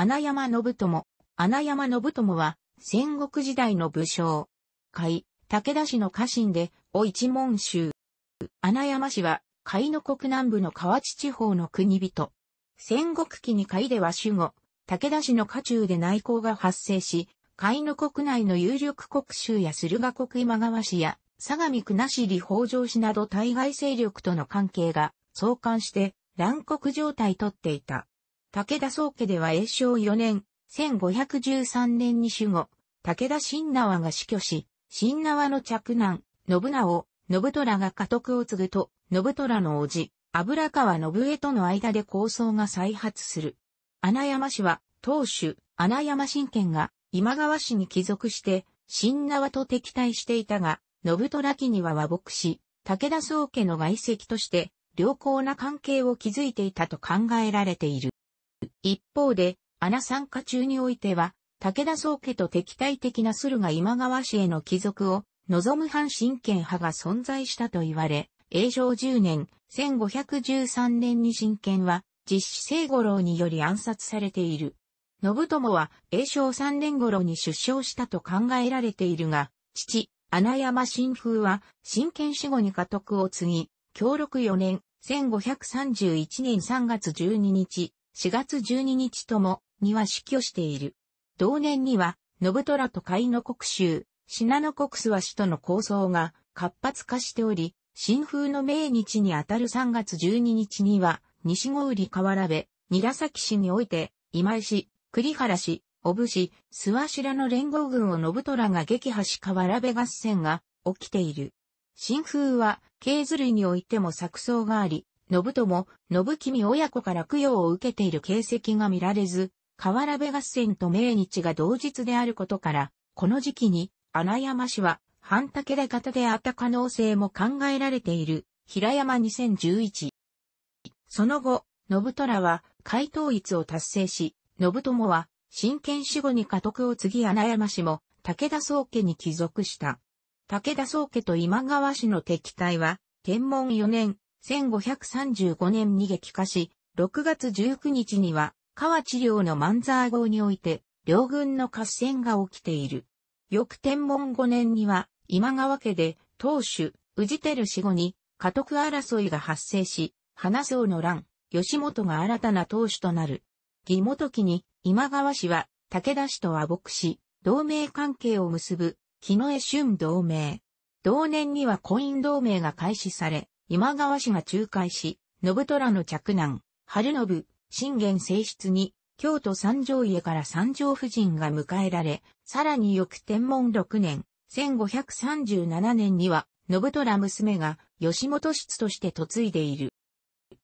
金山信友、穴山信友は、戦国時代の武将。海、武田氏の家臣で、お一門衆。穴山氏は、海の国南部の河内地方の国人。戦国期に海では守護、武田氏の家中で内向が発生し、海の国内の有力国衆や駿河国今川氏や、相模国し、里北条氏など対外勢力との関係が相関して、乱国状態とっていた。武田宗家では永正4年、1513年に守護、武田信縄が死去し、信縄の嫡男、信長、信虎が家督を継ぐと、信虎の叔父、油川信江との間で抗争が再発する。穴山氏は、当主、穴山信権が今川氏に帰属して、新縄と敵対していたが、信虎家には和睦し、武田宗家の外籍として、良好な関係を築いていたと考えられている。一方で、穴参加中においては、武田宗家と敵対的な駿河今川氏への帰属を望む反神権派が存在したと言われ、永正10年、1513年に神権は実施聖五郎により暗殺されている。信友は永正3年頃に出生したと考えられているが、父、穴山新風は、神権死後に家督を継ぎ、協力4年、1531年3月12日、4月12日ともには死去している。同年には、信虎と海の国衆、品の国諏訪氏との構想が活発化しており、新風の命日にあたる3月12日には、西郷里河原部、韮崎市において、今井市、栗原市、小布市、諏訪白らの連合軍を信虎が撃破し河原部合戦が起きている。新風は、経図類においても作争があり、信友、信君親子から供養を受けている形跡が見られず、河原部合戦と命日が同日であることから、この時期に、穴山氏は、半竹田方であった可能性も考えられている、平山2011。その後、信虎は、回答一を達成し、信友は、真剣死後に家督を継ぎ穴山氏も、武田宗家に帰属した。武田宗家と今川氏の敵対は、天文4年、1535年に激化し、6月19日には、河治領の万座号において、両軍の合戦が起きている。翌天文5年には、今川家で、当主、宇治照死後に、家督争いが発生し、花僧の乱、吉本が新たな当主となる。義元期に、今川氏は、武田氏と和睦し、同盟関係を結ぶ、木の江春同盟。同年には婚姻同盟が開始され、今川氏が仲介し、信虎の嫡男、春信、信玄正室に、京都三条家から三条夫人が迎えられ、さらに翌天文六年、1537年には、信虎娘が吉本室として嫁いでいる。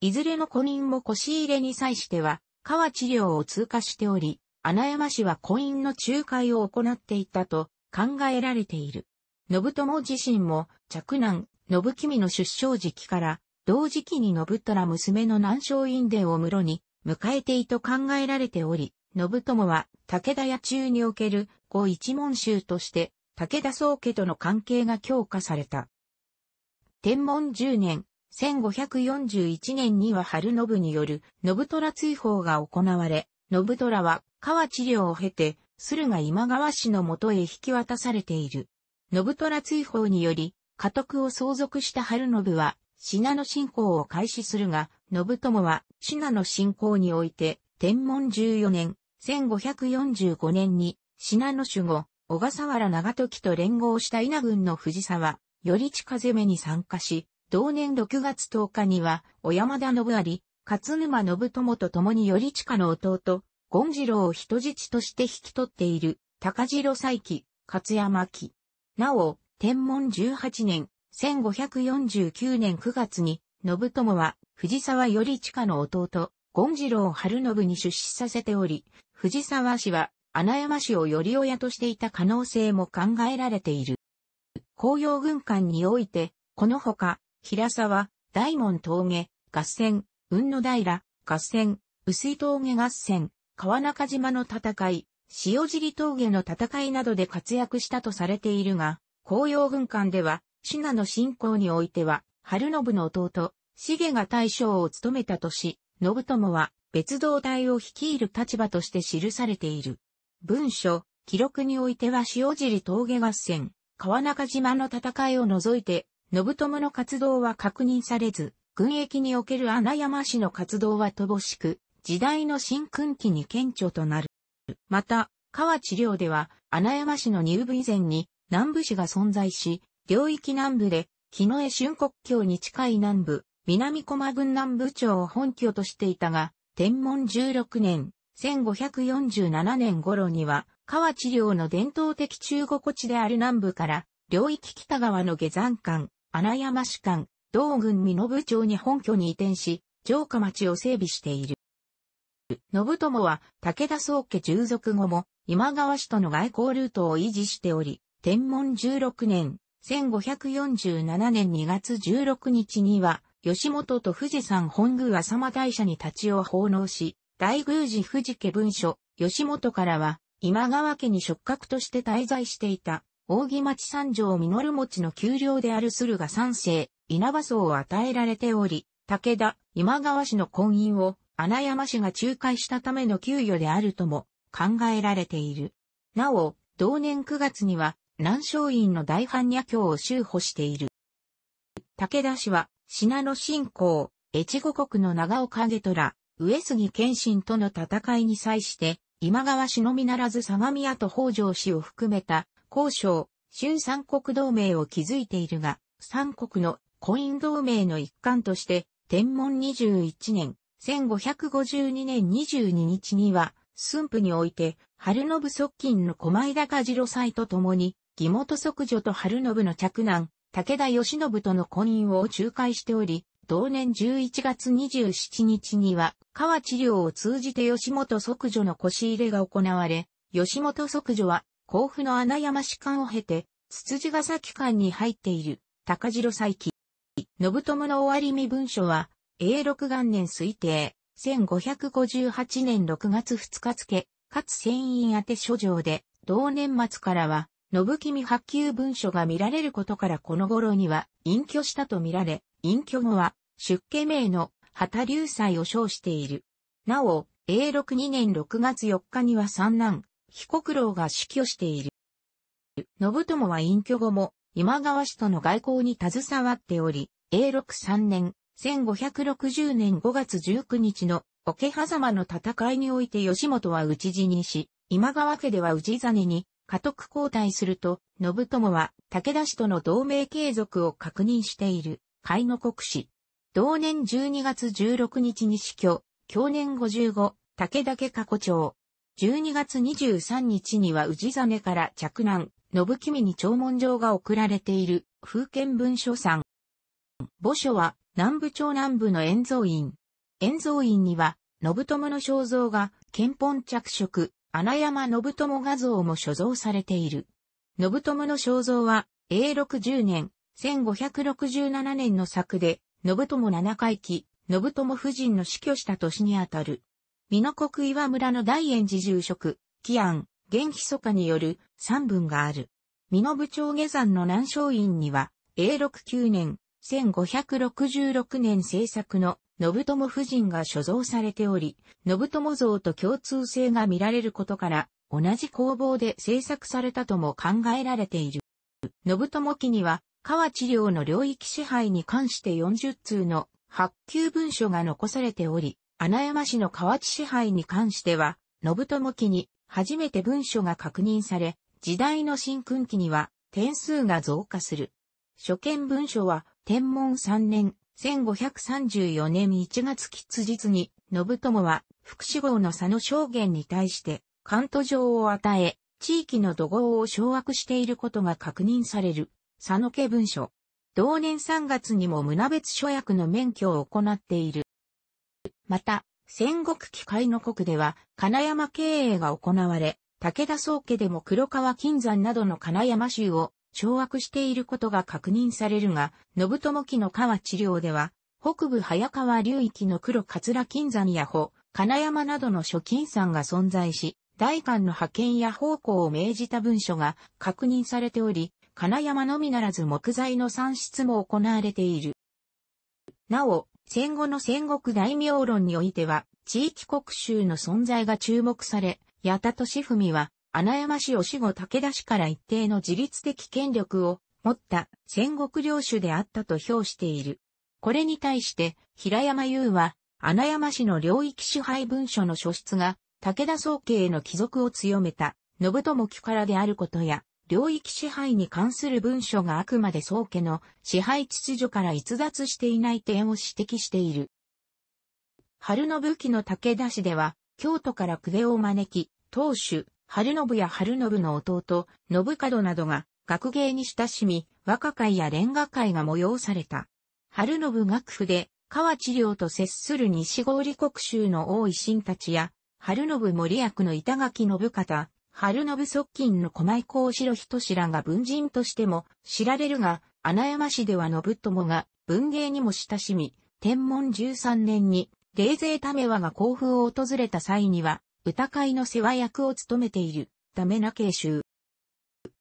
いずれの婚姻も腰入れに際しては、川治療を通過しており、穴山氏は婚姻の仲介を行っていたと考えられている。信友自身も、嫡男、信君の出生時期から、同時期に信虎娘の南昌院殿を室に迎えていと考えられており、信友は武田野中における御一門衆として武田宗家との関係が強化された。天文10年、1541年には春信による信虎追放が行われ、信虎は川治療を経て、駿河今川氏のもとへ引き渡されている。信虎追放により、家督を相続した春信は、信濃信仰を開始するが、信友は、信濃信仰において、天文14年、1545年に、信濃守護、小笠原長時と連合した稲軍の藤沢、頼近攻めに参加し、同年6月10日には、小山田信有、勝沼信友と共に頼近の弟、権次郎を人質として引き取っている、高次郎佐伯、勝山木。なお、天文18年、1549年9月に、信友は、藤沢頼親の弟、権次郎春信に出資させており、藤沢氏は、穴山氏を頼親としていた可能性も考えられている。紅葉軍艦において、このほか、平沢、大門峠、合戦、雲野平、合戦、薄い峠合戦、川中島の戦い、塩尻峠の戦いなどで活躍したとされているが、紅葉軍艦では、信濃進行においては、春信の弟、重が大将を務めたとし、信友は別動隊を率いる立場として記されている。文書、記録においては塩尻峠合戦、川中島の戦いを除いて、信友の活動は確認されず、軍役における穴山氏の活動は乏しく、時代の新訓期に顕著となる。また、河治療では、穴山氏の入部以前に、南部市が存在し、領域南部で、日野江春国境に近い南部、南駒郡南部町を本拠としていたが、天文16年、1547年頃には、河地領の伝統的中国地である南部から、領域北側の下山間、穴山市間、道郡美信町に本拠に移転し、城下町を整備している。信友は武田宗家従属後も今川氏との外交ルートを維持しており、天文16年、1547年2月16日には、吉本と富士山本宮浅間大社に立ちを奉納し、大宮寺富士家文書、吉本からは、今川家に触覚として滞在していた、扇町三条実持の丘陵である駿河三世、稲葉荘を与えられており、武田、今川氏の婚姻を、穴山氏が仲介したための給与であるとも考えられている。なお、同年9月には、南昌院の大般若経を修補している。武田氏は、品野信仰、越後国の長岡景虎、上杉謙信との戦いに際して、今川氏のみならず相模屋と北条氏を含めた、交渉、春三国同盟を築いているが、三国の婚姻同盟の一環として、天文21年、1552年22日には、駿府において、春信側近の小前高次郎祭と共に、義元即女と春信の嫡男、武田義信との婚姻を仲介しており、同年11月27日には、川治療を通じて義元即女の腰入れが行われ、義元即女は、甲府の穴山士官を経て、つつじが崎間に入っている、高城再起。信友の終わり身文書は、永6元年推定、1558年6月2日付、かつ船員宛書状で、同年末からは、信君発給文書が見られることからこの頃には隠居したと見られ、隠居後は出家名の旗流祭を称している。なお、永禄2年6月4日には三男、被告郎が死去している。信友は隠居後も今川氏との外交に携わっており、永禄3年、1560年5月19日の桶狭間の戦いにおいて吉本は討ち死にし、今川家では氏真に家督交代すると、信友は武田氏との同盟継続を確認している、海の国士。同年12月16日に死去、去年55、武田家過去長。12月23日には氏真から着難、信君に弔問状が送られている、風見文書さん。墓所は、南部町南部の炎蔵院。炎蔵院には、信友の肖像が、憲本着色、穴山信友画像も所蔵されている。信友の肖像は、永禄10年、1567年の作で、信友七回忌、信友夫人の死去した年にあたる。美濃国岩村の大円寺住職、紀安、元秘祖家による三文がある。美濃部長下山の南昌院には、永禄9年、1566年制作の信友夫人が所蔵されており、信友像と共通性が見られることから、同じ工房で制作されたとも考えられている。信友記には、川治療の領域支配に関して40通の発給文書が残されており、穴山市の河内支配に関しては、信友記に初めて文書が確認され、時代の新訓記には点数が増加する。初見文書は天文3年1534年1月吉日に、信友は、福祉号の佐野証言に対して、関東上を与え、地域の土豪を掌握していることが確認される、佐野家文書。同年3月にも胸別所役の免許を行っている。また、戦国機会の国では、金山経営が行われ、武田宗家でも黒川金山などの金山州を掌握していることが確認されるが、信友期の川治療では、北部早川流域の黒桂金山や保、金山などの諸金山が存在し、大官の派遣や方向を命じた文書が確認されており、金山のみならず木材の産出も行われている。なお、戦後の戦国大名論においては、地域国衆の存在が注目され、八田利文は、穴山氏吉後武田氏から一定の自律的権力を持った戦国領主であったと評している。これに対して平山優は穴山氏の領域支配文書の書出が武田総家への帰属を強めた信友家からであることや領域支配に関する文書があくまで宗家の支配秩序から逸脱していない点を指摘している。春の武器の武田氏では、京都から久手を招き、当主、春信や春信の弟、信門などが学芸に親しみ、和歌会や連歌会が催された。春信楽府で、河治療と接する西郷理国衆の大維新たちや、春信森役の板垣信方、春信側近の小前幸白。人志らが文人としても知られるが、穴山市では信友が文芸にも親しみ、天文13年に、霊勢為和が甲府を訪れた際には、歌会の世話役を務めている、ダメな慶州。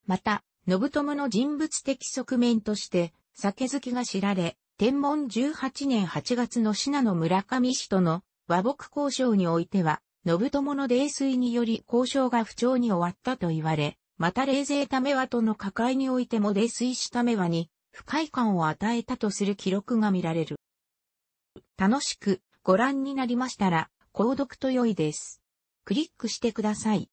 また、信友の人物的側面として、酒好きが知られ、天文18年8月の信濃村上氏との和睦交渉においては、信友の泥酔により交渉が不調に終わったと言われ、また冷静ためはとの抱えにおいても泥酔しためはに、不快感を与えたとする記録が見られる。楽しくご覧になりましたら、購読と良いです。クリックしてください。